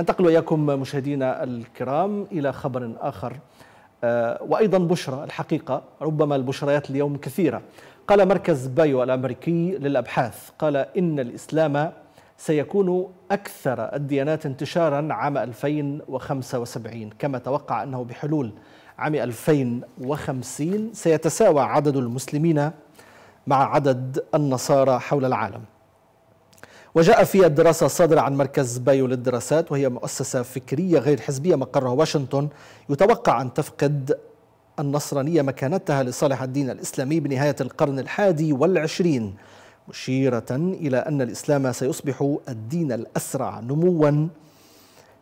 ننتقل وإياكم مشاهدينا الكرام إلى خبر آخر آه، وأيضا بشرى الحقيقة ربما البشريات اليوم كثيرة قال مركز بايو الأمريكي للأبحاث قال إن الإسلام سيكون أكثر الديانات انتشارا عام 2075 كما توقع أنه بحلول عام 2050 سيتساوى عدد المسلمين مع عدد النصارى حول العالم وجاء في الدراسة الصادرة عن مركز بايو للدراسات وهي مؤسسة فكرية غير حزبية مقرها واشنطن يتوقع أن تفقد النصرانية مكانتها لصالح الدين الإسلامي بنهاية القرن الحادي والعشرين مشيرة إلى أن الإسلام سيصبح الدين الأسرع نمواً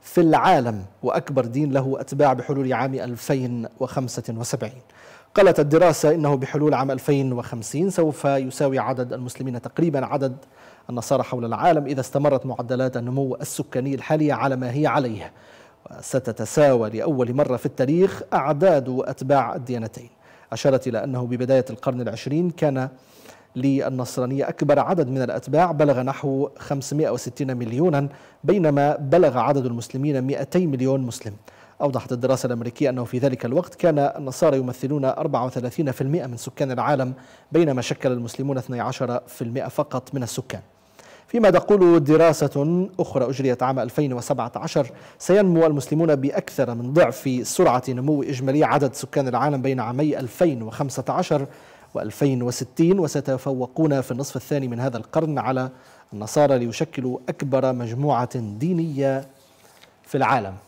في العالم وأكبر دين له أتباع بحلول عام 2075 قالت الدراسة إنه بحلول عام 2050 سوف يساوي عدد المسلمين تقريبا عدد النصارى حول العالم إذا استمرت معدلات النمو السكاني الحالية على ما هي عليه ستتساوى لأول مرة في التاريخ أعداد أتباع الديانتين أشارت إلى أنه ببداية القرن العشرين كان للنصرانية أكبر عدد من الأتباع بلغ نحو 560 مليونا بينما بلغ عدد المسلمين 200 مليون مسلم أوضحت الدراسة الأمريكية أنه في ذلك الوقت كان النصارى يمثلون 34% من سكان العالم بينما شكل المسلمون 12% فقط من السكان فيما تقول دراسة أخرى أجريت عام 2017 سينمو المسلمون بأكثر من ضعف سرعة نمو إجمالي عدد سكان العالم بين عامي 2015 و2060 وستتفوقون في النصف الثاني من هذا القرن على النصارى ليشكلوا أكبر مجموعة دينية في العالم